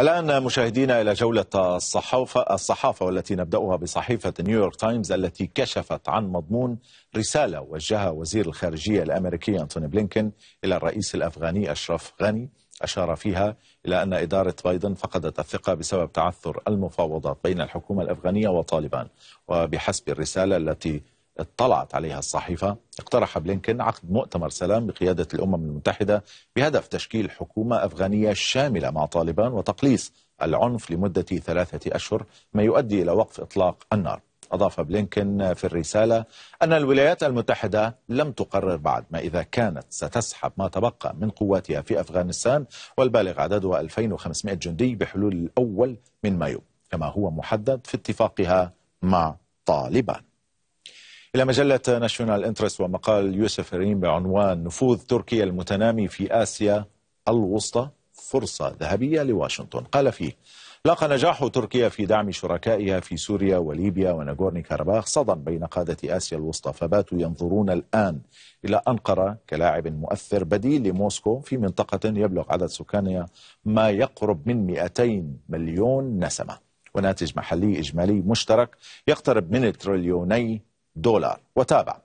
الآن مشاهدينا إلى جولة الصحافة, الصحافة والتي نبدأها بصحيفة نيويورك تايمز التي كشفت عن مضمون رسالة وجهها وزير الخارجية الأمريكي أنتوني بلينكين إلى الرئيس الأفغاني أشرف غني أشار فيها إلى أن إدارة بايدن فقدت الثقة بسبب تعثر المفاوضات بين الحكومة الأفغانية وطالبان وبحسب الرسالة التي اطلعت عليها الصحيفة اقترح بلينكن عقد مؤتمر سلام بقيادة الأمم المتحدة بهدف تشكيل حكومة أفغانية شاملة مع طالبان وتقليص العنف لمدة ثلاثة أشهر ما يؤدي إلى وقف إطلاق النار أضاف بلينكن في الرسالة أن الولايات المتحدة لم تقرر بعد ما إذا كانت ستسحب ما تبقى من قواتها في أفغانستان والبالغ عددها 2500 جندي بحلول الأول من مايو كما هو محدد في اتفاقها مع طالبان إلى مجلة ناشيونال انترست ومقال يوسف ريم بعنوان نفوذ تركيا المتنامي في آسيا الوسطى فرصة ذهبية لواشنطن قال فيه لاقى نجاح تركيا في دعم شركائها في سوريا وليبيا وناغورني كارباخ صدى بين قادة آسيا الوسطى فباتوا ينظرون الآن إلى أنقرة كلاعب مؤثر بديل لموسكو في منطقة يبلغ عدد سكانها ما يقرب من 200 مليون نسمة وناتج محلي إجمالي مشترك يقترب من تريليوني دولار وتابع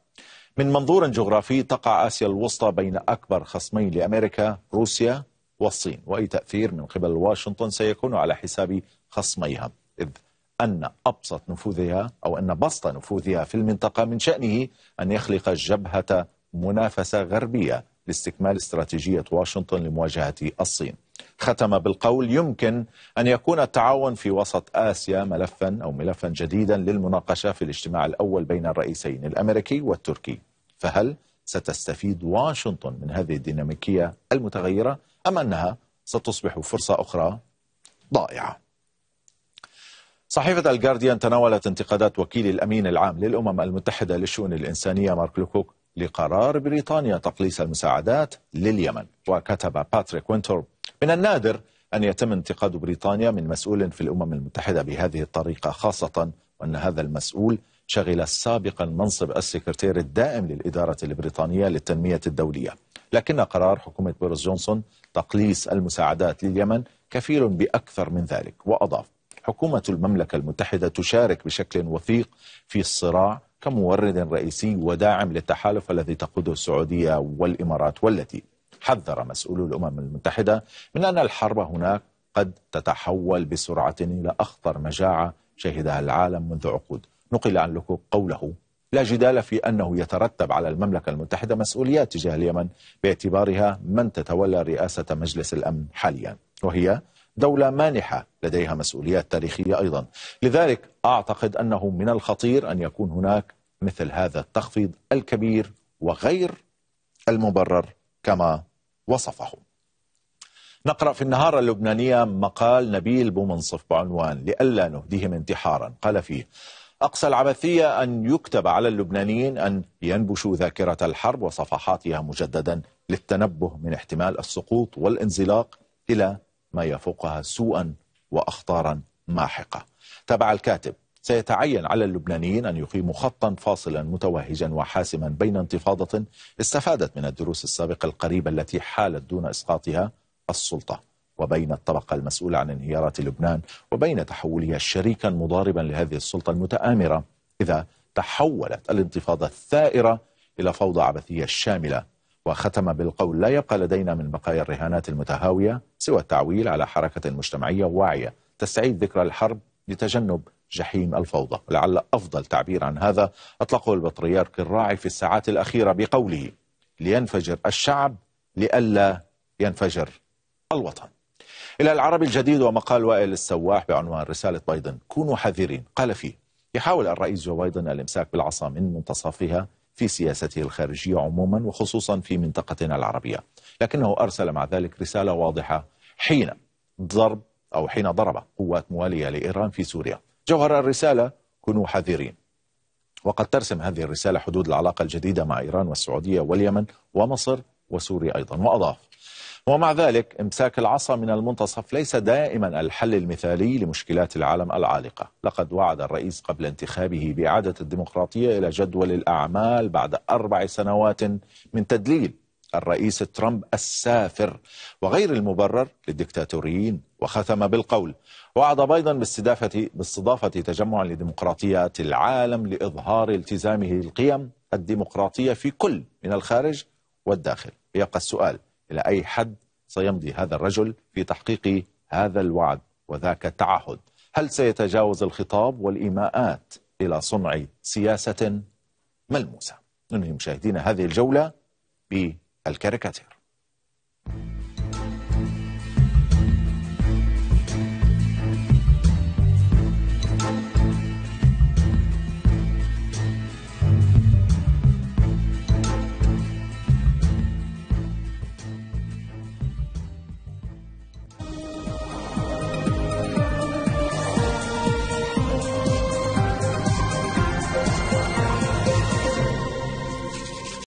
من منظور جغرافي تقع آسيا الوسطى بين أكبر خصمين لأمريكا روسيا والصين وأي تأثير من قبل واشنطن سيكون على حساب خصميها إذ أن أبسط نفوذها أو أن بسط نفوذها في المنطقة من شأنه أن يخلق جبهة منافسة غربية لاستكمال استراتيجية واشنطن لمواجهة الصين ختم بالقول يمكن أن يكون التعاون في وسط آسيا ملفا أو ملفا جديدا للمناقشة في الاجتماع الأول بين الرئيسين الأمريكي والتركي فهل ستستفيد واشنطن من هذه الديناميكية المتغيرة أم أنها ستصبح فرصة أخرى ضائعة صحيفة الجارديان تناولت انتقادات وكيل الأمين العام للأمم المتحدة للشؤون الإنسانية مارك لوكوك لقرار بريطانيا تقليص المساعدات لليمن وكتب باتريك وينتورب من النادر أن يتم انتقاد بريطانيا من مسؤول في الأمم المتحدة بهذه الطريقة خاصة وأن هذا المسؤول شغل سابقا منصب السكرتير الدائم للإدارة البريطانية للتنمية الدولية لكن قرار حكومة بوريس جونسون تقليص المساعدات لليمن كفيل بأكثر من ذلك وأضاف حكومة المملكة المتحدة تشارك بشكل وثيق في الصراع كمورد رئيسي وداعم للتحالف الذي تقوده السعودية والإمارات والتي حذر مسؤولو الأمم المتحدة من أن الحرب هناك قد تتحول بسرعة إلى أخطر مجاعة شهدها العالم منذ عقود نقل عن لوكو قوله لا جدال في أنه يترتب على المملكة المتحدة مسؤوليات تجاه اليمن باعتبارها من تتولى رئاسة مجلس الأمن حاليا وهي دولة مانحة لديها مسؤوليات تاريخية أيضا لذلك أعتقد أنه من الخطير أن يكون هناك مثل هذا التخفيض الكبير وغير المبرر كما وصفه نقرأ في النهار اللبنانية مقال نبيل بومنصف بعنوان لئلا نهديهم انتحارا قال فيه أقصى العبثية أن يكتب على اللبنانيين أن ينبشوا ذاكرة الحرب وصفحاتها مجددا للتنبه من احتمال السقوط والانزلاق إلى ما يفوقها سوءا وأخطارا ماحقة تبع الكاتب سيتعين على اللبنانيين أن يقيموا خطا فاصلا متوهجا وحاسما بين انتفاضة استفادت من الدروس السابقة القريبة التي حالت دون إسقاطها السلطة وبين الطبقة المسؤولة عن انهيارات لبنان وبين تحولها شريكا مضاربا لهذه السلطة المتآمرة إذا تحولت الانتفاضة الثائرة إلى فوضى عبثية شاملة وختم بالقول لا يبقى لدينا من بقايا الرهانات المتهاوية سوى التعويل على حركة مجتمعية واعية تستعيد ذكرى الحرب لتجنب جحيم الفوضى لعل أفضل تعبير عن هذا أطلقه البطريرك الراعي في الساعات الأخيرة بقوله لينفجر الشعب لئلا ينفجر الوطن إلى العربي الجديد ومقال وائل السواح بعنوان رسالة بايدن كونوا حذرين قال فيه يحاول الرئيس جو بايدن الامساك بالعصا من منتصفها في سياسته الخارجية عموما وخصوصا في منطقتنا العربية لكنه أرسل مع ذلك رسالة واضحة حين ضرب أو حين ضرب قوات موالية لإيران في سوريا جوهر الرسالة كونوا حذرين وقد ترسم هذه الرسالة حدود العلاقة الجديدة مع إيران والسعودية واليمن ومصر وسوريا أيضا وأضاف ومع ذلك امساك العصا من المنتصف ليس دائما الحل المثالي لمشكلات العالم العالقة لقد وعد الرئيس قبل انتخابه بإعادة الديمقراطية إلى جدول الأعمال بعد أربع سنوات من تدليل الرئيس ترامب السافر وغير المبرر للديكتاتوريين وختم بالقول وعد بايدن باستضافة باستضافة تجمع لديمقراطيات العالم لإظهار التزامه للقيم الديمقراطية في كل من الخارج والداخل يبقى السؤال إلى أي حد سيمضي هذا الرجل في تحقيق هذا الوعد وذاك التعهد هل سيتجاوز الخطاب والإيماءات إلى صنع سياسة ملموسة ننهي مشاهدينا هذه الجولة ب الكاريكاتير